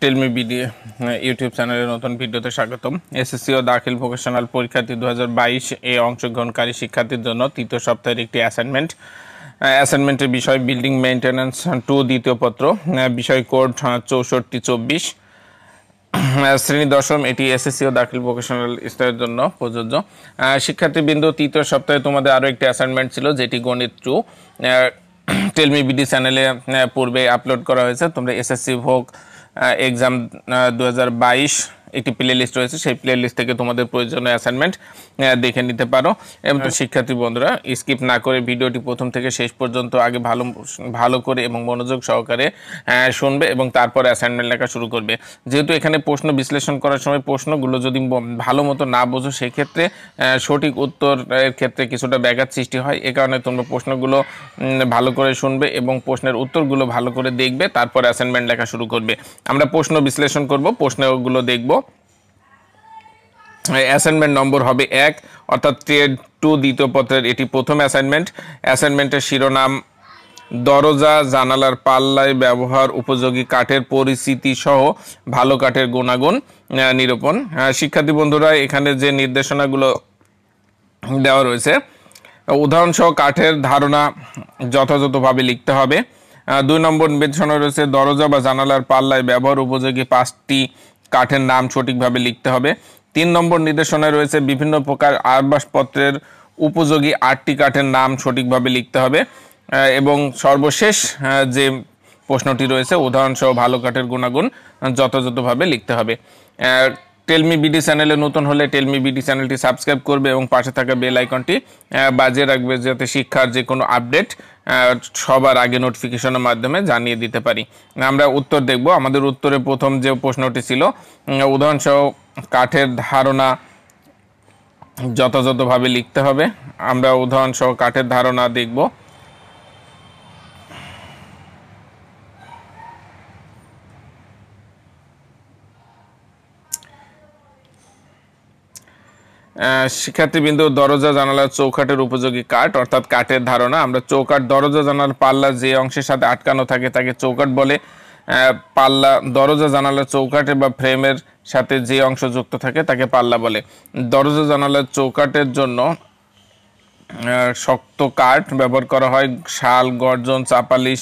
Tell me BD YouTube চ্যানেলের নতুন ভিডিওতে স্বাগতম এসএসসি ও দাখিল ভোকেশনাল পরীক্ষার্থী দু এ অংশগ্রহণকারী শিক্ষার্থীর জন্য তৃতীয় সপ্তাহের একটি অ্যাসাইনমেন্ট অ্যাসাইনমেন্টের বিষয় বিল্ডিং মেনটেন্যান্স টু দ্বিতীয় পত্র বিষয় কোড চৌষট্টি চব্বিশ শ্রেণী দশম এটি এসএসসি ও দাখিল ভোকেশনাল স্তরের জন্য প্রযোজ্য বিন্দু তৃতীয় সপ্তাহে তোমাদের আরও একটি অ্যাসাইনমেন্ট ছিল যেটি গণিত টু টেলমি বিডি চ্যানেলে পূর্বে আপলোড করা হয়েছে তোমরা এসএসসি ভোগ এক্সাম দু একটি প্লে লিস্ট রয়েছে সেই প্লে লিস্ট থেকে তোমাদের প্রয়োজনীয় অ্যাসাইনমেন্ট দেখে নিতে পারো এবং হ্যাঁ। শিক্ষার্থী বন্ধুরা স্কিপ না করে ভিডিওটি প্রথম থেকে শেষ পর্যন্ত আগে ভালো ভালো করে এবং মনোযোগ সহকারে শুনবে এবং তারপর অ্যাসাইনমেন্ট লেখা শুরু করবে যেহেতু এখানে প্রশ্ন বিশ্লেষণ করার সময় প্রশ্নগুলো যদি ভালো মতো না বোঝো সেক্ষেত্রে সঠিক উত্তরের ক্ষেত্রে কিছুটা ব্যাঘাত সৃষ্টি হয় এ কারণে তোমরা প্রশ্নগুলো ভালো করে শুনবে এবং প্রশ্নের উত্তরগুলো ভালো করে দেখবে তারপর অ্যাসাইনমেন্ট লেখা শুরু করবে আমরা প্রশ্ন বিশ্লেষণ করব প্রশ্নগুলো দেখব অ্যাসাইনমেন্ট নম্বর হবে এক অর্থাৎ ট্রেড টু দ্বিতীয় পত্রের এটি প্রথম অ্যাসাইনমেন্ট অ্যাসাইনমেন্টের শিরোনাম দরজা জানালার পাল্লায় ব্যবহার উপযোগী কাঠের পরিস্থিতি সহ ভালো কাঠের গুণাগুণ নিরূপণ শিক্ষার্থী বন্ধুরা এখানে যে নির্দেশনাগুলো দেওয়া রয়েছে উদাহরণসহ কাঠের ধারণা যথাযথভাবে লিখতে হবে দুই নম্বর নির্দেশনা রয়েছে দরজা বা জানালার পাল্লায় ব্যবহার উপযোগী পাঁচটি কাঠের নাম সঠিকভাবে লিখতে হবে তিন নম্বর নির্দেশনায় রয়েছে বিভিন্ন প্রকার আসবাসপত্রের উপযোগী আটটি কাঠের নাম সঠিকভাবে লিখতে হবে এবং সর্বশেষ যে প্রশ্নটি রয়েছে উদাহরণসহ ভালো কাঠের গুণাগুণ যথাযথভাবে লিখতে হবে টেলমি বিডি চ্যানেলে নতুন হলে টেলমি বিডি চ্যানেলটি সাবস্ক্রাইব করবে এবং পাশে থাকা বেল আইকনটি বাজিয়ে রাখবে যাতে শিক্ষার যে কোনো আপডেট সবার আগে নোটিফিকেশনের মাধ্যমে জানিয়ে দিতে পারি আমরা উত্তর দেখব আমাদের উত্তরে প্রথম যে প্রশ্নটি ছিল উদাহরণসহ কাঠের ধারণা যথাযথভাবে লিখতে হবে আমরা উদাহরণসহ কাঠের ধারণা দেখব শিক্ষার্থীবৃন্দ দরজা জানালার চৌকাটের উপযোগী কাঠ অর্থাৎ কাঠের ধারণা আমরা চৌকাট দরজা জানালার পাল্লা যে অংশের সাথে আটকানো থাকে তাকে চৌকাট বলে পাল্লা দরজা জানালার চৌকাঠে বা ফ্রেমের সাথে যে অংশ যুক্ত থাকে তাকে পাল্লা বলে দরজা জানালার চৌকাটের জন্য শক্ত কাঠ ব্যবহার করা হয় শাল গর্জন চাপালিশ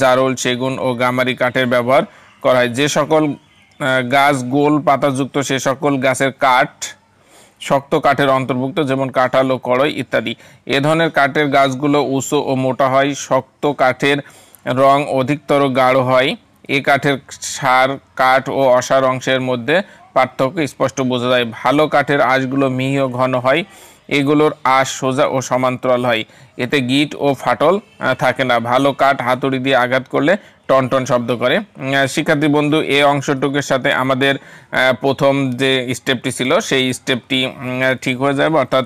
জারোল সেগুন ও গামারি কাঠের ব্যবহার করা হয় যে সকল গাছ গোল পাতাযুক্ত সে সকল গাছের কাঠ শক্ত কাঠের অন্তর্ভুক্ত যেমন কাঁঠাল ও কড়ই ইত্যাদি এ ধরনের কাঠের গাছগুলো উঁচু ও মোটা হয় শক্ত কাঠের রং অধিকতর গাঢ় হয় এ কাঠের সার কাঠ ও অসার অংশের মধ্যে পার্থক্য স্পষ্ট বোঝা যায় ভালো কাঠের আঁশগুলো মিহি ও ঘন হয় এগুলোর আশ সোজা ও সমান্তরাল হয় এতে গিট ও ফাটল থাকে না ভালো কাঠ হাতুড়ি দিয়ে আঘাত করলে টনটন শব্দ করে শিক্ষার্থী বন্ধু এ অংশটুকের সাথে আমাদের প্রথম যে স্টেপটি ছিল সেই স্টেপটি ঠিক হয়ে যাবে অর্থাৎ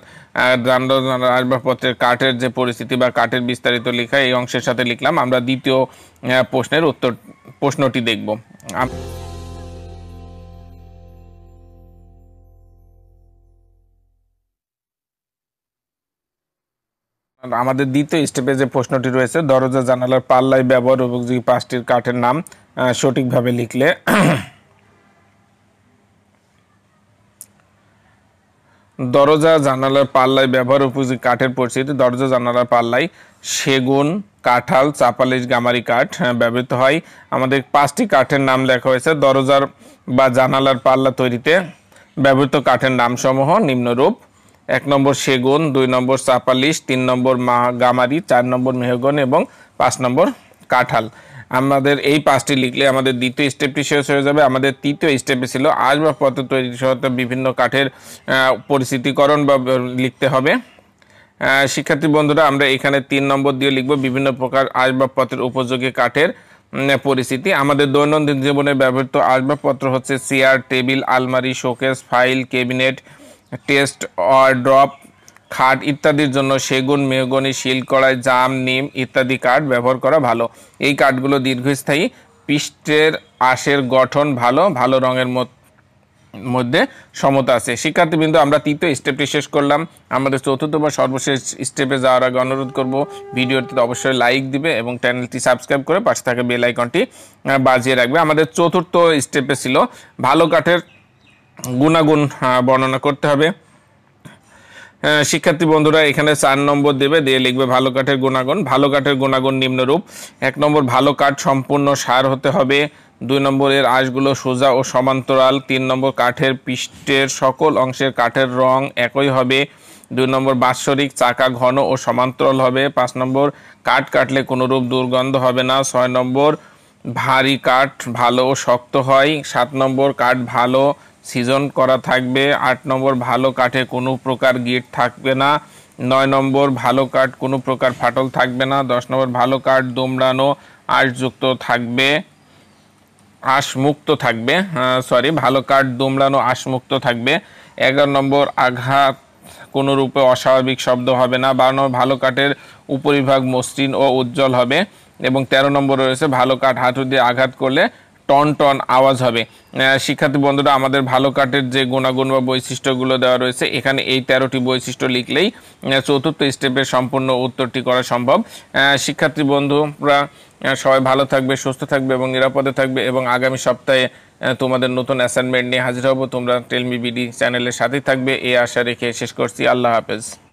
আসবাবপত্রের কাঠের যে পরিস্থিতি বা কাঠের বিস্তারিত লেখা এই অংশের সাথে লিখলাম আমরা দ্বিতীয় প্রশ্নের উত্তর প্রশ্নটি দেখব আমাদের দ্বিতীয় স্টেপে যে প্রশ্নটি রয়েছে দরজা জানালার পাল্লায় ব্যবহার উপযোগী পাঁচটির কাঠের নাম সঠিকভাবে লিখলে দরজা জানালার পাল্লায় ব্যবহার উপযোগী কাঠের পরিচিতি দরজা জানালার পাল্লায় সেগুন কাঁঠাল চাপালিশ গামারি কাঠ হ্যাঁ, ব্যবহৃত হয় আমাদের পাঁচটি কাঠের নাম লেখা হয়েছে দরজার বা জানালার পাল্লা তৈরিতে ব্যবহৃত কাঠের নামসমূহ নিম্নরূপ এক নম্বর সেগুন দুই নম্বর চাপালিশ তিন নম্বর মা গামারি চার নম্বর মেহগন এবং পাঁচ নম্বর কাঁঠাল আমাদের এই পাঁচটি লিখলে আমাদের দ্বিতীয় স্টেপটি শেষ হয়ে যাবে আমাদের তৃতীয় স্টেপে ছিল আসবাবপত্র তৈরি সহ বিভিন্ন কাঠের পরিস্থিতিকরণ বা লিখতে হবে শিক্ষার্থী বন্ধুরা আমরা এখানে তিন নম্বর দিয়ে লিখব বিভিন্ন প্রকার আসবাবপত্রের উপযোগী কাঠের পরিস্থিতি আমাদের দৈনন্দিন জীবনে ব্যবহৃত আসবাবপত্র হচ্ছে চেয়ার টেবিল আলমারি শোকেস ফাইল ক্যাবিনেট টেস্ট ড্রপ খাট ইত্যাদির জন্য সেগুন মেহগনি শিলকড়াই জাম নিম ইত্যাদি কাঠ ব্যবহার করা ভালো এই কাঠগুলো দীর্ঘস্থায়ী পৃষ্ঠের আশের গঠন ভালো ভালো রঙের মধ্যে সমতা আছে শিক্ষার্থীবৃন্দ আমরা তৃতীয় স্টেপটি শেষ করলাম আমাদের চতুর্থ বা সর্বশেষ স্টেপে যাওয়ার আগে অনুরোধ করব ভিডিওটিতে অবশ্যই লাইক দিবে এবং চ্যানেলটি সাবস্ক্রাইব করে পাশে থাকা বেল আইকনটি বাজিয়ে রাখবে আমাদের চতুর্থ স্টেপে ছিল ভালো কাঠের গুণাগুণ বর্ণনা করতে হবে শিক্ষার্থী বন্ধুরা এখানে চার নম্বর দেবে দিয়ে লিখবে ভালো কাঠের গুণাগুণ ভালো কাঠের গুণাগুণ নিম্নরূপ এক নম্বর ভালো কাঠ সম্পূর্ণ সার হতে হবে দুই নম্বরের আঁশগুলো সোজা ও সমান্তরাল তিন নম্বর কাঠের পৃষ্ঠের সকল অংশের কাঠের রং একই হবে দুই নম্বর বাৎসরিক চাকা ঘন ও সমান্তরাল হবে পাঁচ নম্বর কাঠ কাটলে কোনোরূপ দুর্গন্ধ হবে না ছয় নম্বর ভারী কাঠ ভালো ও শক্ত হয় সাত নম্বর কাঠ ভালো সিজন করা থাকবে আট নম্বর ভালো কাঠে কোনো প্রকার গিট থাকবে না নয় নম্বর ভালো কাঠ কোনো প্রকার ফাটল থাকবে না দশ নম্বর ভালো কাঠ দোমড়ানো আশযুক্ত থাকবে আশমুক্ত থাকবে সরি হ্যাঁ, ভালো কাঠ দোমড়ানো আশমুক্ত থাকবে এগারো নম্বর আঘাত কোনো রূপে অস্বাভাবিক শব্দ হবে না বারো নম্বর ভালো কাঠের উপরিভাগ মসৃণ ও উজ্জ্বল হবে এবং ১৩ নম্বর রয়েছে ভালো কাঠ হাঁটু দিয়ে আঘাত করলে টন টন আওয়াজ হবে শিক্ষার্থী বন্ধুরা আমাদের ভালো কাঠের যে গুণাগুণ বা বৈশিষ্ট্যগুলো দেওয়া রয়েছে এখানে এই তেরোটি বৈশিষ্ট্য লিখলেই চতুর্থ স্টেপের সম্পূর্ণ উত্তরটি করা সম্ভব শিক্ষার্থী বন্ধুরা সবাই ভালো থাকবে সুস্থ থাকবে এবং নিরাপদে থাকবে এবং আগামী সপ্তাহে তোমাদের নতুন অ্যাসাইনমেন্ট নিয়ে হাজির হব তোমরা টেলমি বিডি চ্যানেলের সাথেই থাকবে এই আশা রেখে শেষ করছি আল্লাহ হাফেজ